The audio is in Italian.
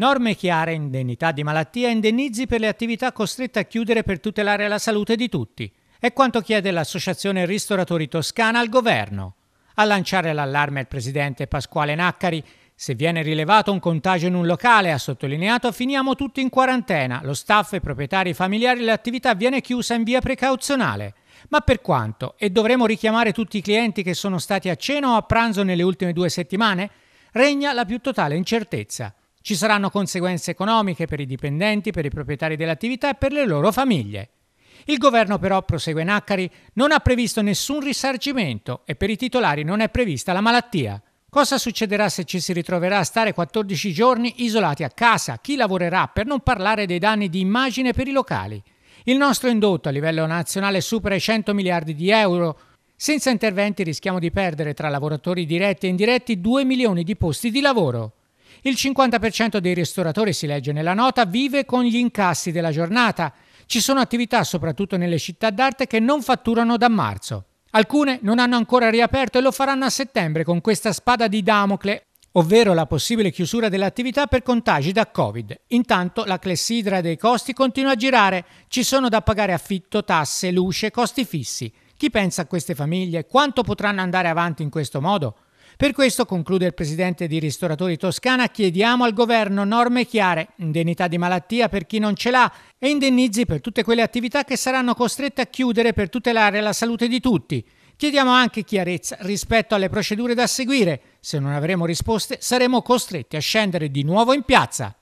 Norme chiare, indennità di malattia e indennizi per le attività costrette a chiudere per tutelare la salute di tutti. È quanto chiede l'Associazione Ristoratori Toscana al governo. A lanciare l'allarme il presidente Pasquale Naccari. Se viene rilevato un contagio in un locale, ha sottolineato, finiamo tutti in quarantena. Lo staff, i proprietari, i familiari, l'attività viene chiusa in via precauzionale. Ma per quanto? E dovremo richiamare tutti i clienti che sono stati a cena o a pranzo nelle ultime due settimane? Regna la più totale incertezza. Ci saranno conseguenze economiche per i dipendenti, per i proprietari dell'attività e per le loro famiglie. Il governo però, prosegue Naccari, non ha previsto nessun risarcimento e per i titolari non è prevista la malattia. Cosa succederà se ci si ritroverà a stare 14 giorni isolati a casa? Chi lavorerà? Per non parlare dei danni di immagine per i locali. Il nostro indotto a livello nazionale supera i 100 miliardi di euro. Senza interventi rischiamo di perdere tra lavoratori diretti e indiretti 2 milioni di posti di lavoro. Il 50% dei ristoratori, si legge nella nota, vive con gli incassi della giornata. Ci sono attività, soprattutto nelle città d'arte, che non fatturano da marzo. Alcune non hanno ancora riaperto e lo faranno a settembre con questa spada di Damocle, ovvero la possibile chiusura dell'attività per contagi da Covid. Intanto la clessidra dei costi continua a girare, ci sono da pagare affitto, tasse, luce, costi fissi. Chi pensa a queste famiglie? Quanto potranno andare avanti in questo modo? Per questo, conclude il presidente di Ristoratori Toscana, chiediamo al governo norme chiare, indennità di malattia per chi non ce l'ha e indennizi per tutte quelle attività che saranno costrette a chiudere per tutelare la salute di tutti. Chiediamo anche chiarezza rispetto alle procedure da seguire. Se non avremo risposte saremo costretti a scendere di nuovo in piazza.